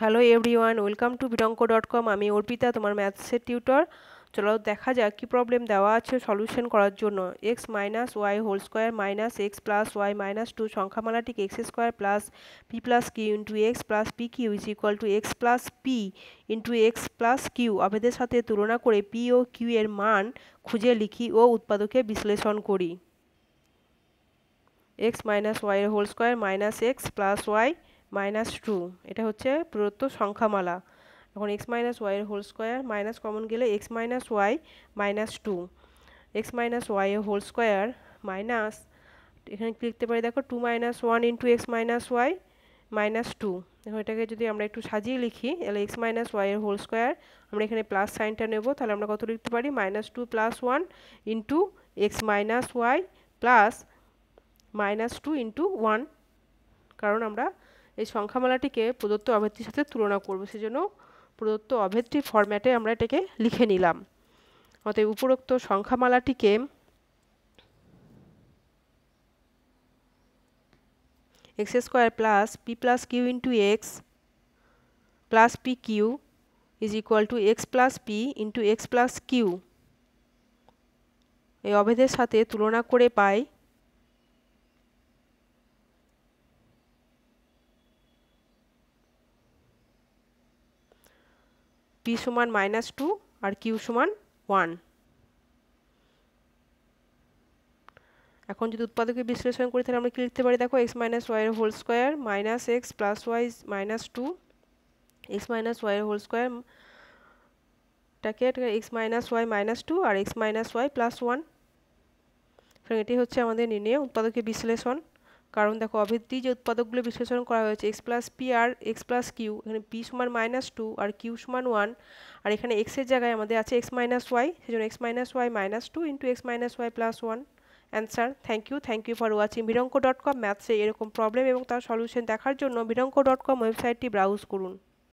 hello everyone welcome to বিটঙ্ক dot com আমি অর্পিতা তোমার ম্যাথসের টিউটর চলো দেখা যাক কী প্রবলেম দেওয়া আছে সলিউশন করার জন্য x minus y whole square minus x plus y minus two সংখ্যামালাটিকে x square plus p plus q into x plus p q is equal to x plus p into x plus q আবেদের সাথে তুলনা করে P O Q এর মান খুঁজে লিখি ও উৎপাদকে বিশ্লেষণ করি x minus y whole square minus x plus y minus two এটা হচ্ছে প্রদত্ত সংখ্যামালা এখন এক্স মাইনাস ওয়াইয়ের হোল স্কোয়ার মাইনাস কমন গেলে x minus y minus two x minus ওয়াইয়ের হোল স্কোয়ার মাইনাস এখানে লিখতে পারি দেখো two minus one into x minus y minus two দেখো এটাকে যদি আমরা একটু সাজিয়ে লিখি তাহলে এক্স মাইনাস ওয়াইয়ের হোল স্কোয়ার আমরা এখানে প্লাস সাইনটা নেব তাহলে আমরা কত লিখতে পারি minus two plus one into x minus y plus minus two into one কারণ আমরা এই সংখ্যামালাটিকে প্রদত্ত অভেদটির সাথে তুলনা করব সেজন্য প্রদত্ত অভেদটি ফরম্যাটে আমরা এটাকে লিখে নিলাম অতএব উপরোক্ত সংখ্যামালাটিকে x square plus p plus q into x plus p q is equal to x plus p into x plus q এই অভেদের সাথে তুলনা করে পাই পি সমান মাইনাস টু আর কিউ সমান ওয়ান এখন যদি উৎপাদকে বিশ্লেষণ করি তাহলে আমরা কী লিখতে পারি দেখো এক্স মাইনাস ওয়াইয়ের whole square minus x plus y minus two x minus ওয়াইয়ের হোল স্কোয়ার স্কোয়ারটাকে x minus y minus two আর x minus y plus one এটি হচ্ছে আমাদের নির্ণয় উৎপাদকে বিশ্লেষণ কারণ দেখো অভেদ্যি যে উৎপাদকগুলো বিশ্লেষণ করা হয়েছে এক্স প্লাস পি আর এক্স প্লাস কিউ এখানে পি সমান মাইনাস টু আর কিউ সমান ওয়ান আর এখানে এক্সের জায়গায় আমাদের আছে এক্স মাইনাস ওয়াই সেই জন্য x minus y minus two into x minus y plus one answer thank you thank you for watching বিরঙ্ক ডট কম ম্যাথসে এরকম প্রবলেম এবং তার সলিউশন দেখার জন্য বিরঙ্ক ডট কম ওয়েবসাইটটি ব্রাউজ করুন